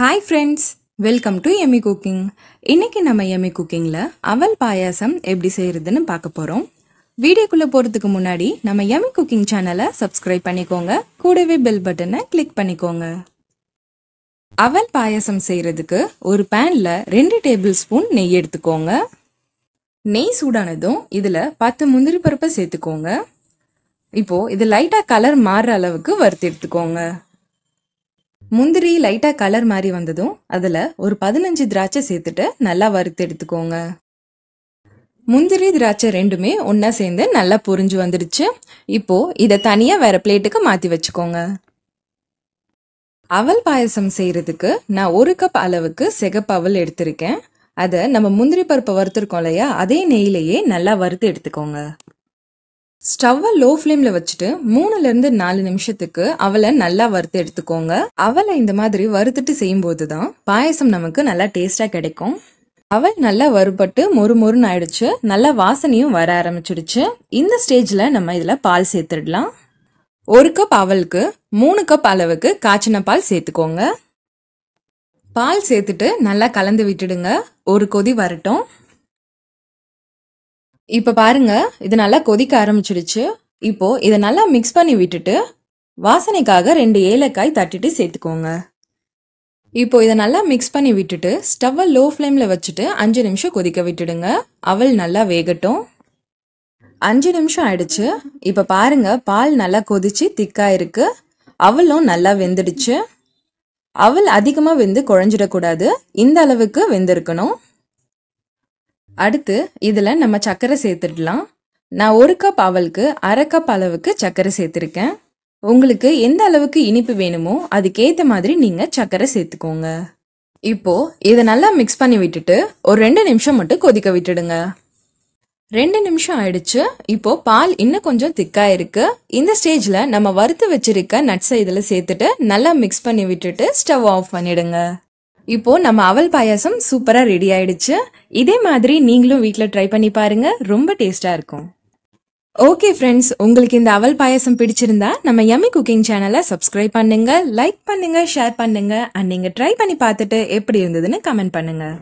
hi friends welcome to yummy cooking இன்னைக்கு நம்ம Emmy குக்கிங்கில் அவல் பாயாசம் எப்படி செய்கிறதுன்னு பார்க்க போகிறோம் வீடியோக்குள்ளே போகிறதுக்கு முன்னாடி நம்ம எம்மி குக்கிங் சேனலை சப்ஸ்கிரைப் பண்ணிக்கோங்க கூடவே பெல் பட்டனை கிளிக் பண்ணிக்கோங்க அவல் பாயாசம் செய்கிறதுக்கு ஒரு பேனில் ரெண்டு டேபிள் ஸ்பூன் நெய் எடுத்துக்கோங்க நெய் சூடானதும் இதில் பத்து முந்திரி பருப்பை சேர்த்துக்கோங்க இப்போது இது லைட்டாக கலர் மாறுற அளவுக்கு வறுத்து எடுத்துக்கோங்க முந்திரி லைட்டாக கலர் மாதிரி வந்ததும் அதில் ஒரு பதினஞ்சு திராட்சை சேர்த்துட்டு நல்லா வறுத்து எடுத்துக்கோங்க முந்திரி திராட்சை ரெண்டுமே ஒன்றா சேர்ந்து நல்லா புரிஞ்சு வந்துடுச்சு இப்போது இதை தனியாக வேறு பிளேட்டுக்கு மாற்றி வச்சுக்கோங்க அவல் பாயசம் செய்கிறதுக்கு நான் ஒரு கப் அளவுக்கு சிகப்பு அவல் எடுத்திருக்கேன் அதை நம்ம முந்திரி பருப்பை வறுத்துருக்கோம் இல்லையா அதே நெய்யிலேயே நல்லா வறுத்து எடுத்துக்கோங்க ஸ்டவ்வை லோ ஃப்ளேம்ல வச்சுட்டு மூணுல இருந்து நாலு நிமிஷத்துக்கு அவளை நல்லா வறுத்து எடுத்துக்கோங்க அவளை இந்த மாதிரி வறுத்துட்டு செய்யும் போதுதான் பாயசம் நமக்கு நல்லா டேஸ்டா கிடைக்கும் அவள் நல்லா வறுபட்டு மொறு மொறுன்னு ஆயிடுச்சு நல்லா வாசனையும் வர ஆரம்பிச்சிடுச்சு இந்த ஸ்டேஜ்ல நம்ம இதுல பால் சேர்த்துடலாம் ஒரு கப் அவளுக்கு மூணு கப் அளவுக்கு காய்ச்சின பால் சேர்த்துக்கோங்க பால் சேர்த்துட்டு நல்லா கலந்து விட்டுடுங்க ஒரு கொதி வரட்டும் இப்போ பாருங்க இது நல்லா கொதிக்க ஆரம்பிச்சிடுச்சு இப்போ இதை நல்லா மிக்ஸ் பண்ணி விட்டுட்டு வாசனைக்காக ரெண்டு ஏலக்காய் தட்டிட்டு சேர்த்துக்கோங்க இப்போ இதை நல்லா மிக்ஸ் பண்ணி விட்டுட்டு ஸ்டவ்வை லோ ஃப்ளேமில் வச்சுட்டு அஞ்சு நிமிஷம் கொதிக்க விட்டுடுங்க அவள் நல்லா வேகட்டும் அஞ்சு நிமிஷம் ஆயிடுச்சு இப்போ பாருங்க பால் நல்லா கொதிச்சு திக்கா இருக்கு அவளும் நல்லா வெந்துடுச்சு அவள் அதிகமாக வெந்து குழஞ்சிடக்கூடாது இந்த அளவுக்கு வெந்திருக்கணும் அடுத்து இதில் நம்ம சர்க்கரை சேர்த்துடலாம் நான் ஒரு கப் அவளுக்கு அரை கப் அளவுக்கு சர்க்கரை சேர்த்துருக்கேன் உங்களுக்கு எந்த அளவுக்கு இனிப்பு வேணுமோ அதுக்கேற்ற மாதிரி நீங்கள் சர்க்கரை சேர்த்துக்கோங்க இப்போ இதை நல்லா மிக்ஸ் பண்ணி விட்டுட்டு ஒரு ரெண்டு நிமிஷம் மட்டும் கொதிக்க விட்டுடுங்க ரெண்டு நிமிஷம் ஆயிடுச்சு இப்போ பால் இன்னும் கொஞ்சம் திக்காக இருக்கு இந்த ஸ்டேஜ்ல நம்ம வறுத்து வச்சிருக்க நட்ஸை இதில் சேர்த்துட்டு நல்லா மிக்ஸ் பண்ணி விட்டுட்டு ஸ்டவ் ஆஃப் பண்ணிடுங்க இப்போ நம்ம அவல் பாயாசம் சூப்பராக ரெடி ஆயிடுச்சு இதே மாதிரி நீங்களும் வீட்டில் ட்ரை பண்ணி பாருங்க ரொம்ப டேஸ்டா இருக்கும் ஓகே ஃப்ரெண்ட்ஸ் உங்களுக்கு இந்த அவல் பாயாசம் பிடிச்சிருந்தா நம்ம யமி குக்கிங் சேனலை சப்ஸ்கிரைப் பண்ணுங்க லைக் பண்ணுங்க ஷேர் பண்ணுங்க அண்ட் நீங்கள் ட்ரை பண்ணி பார்த்துட்டு எப்படி இருந்ததுன்னு கமெண்ட் பண்ணுங்க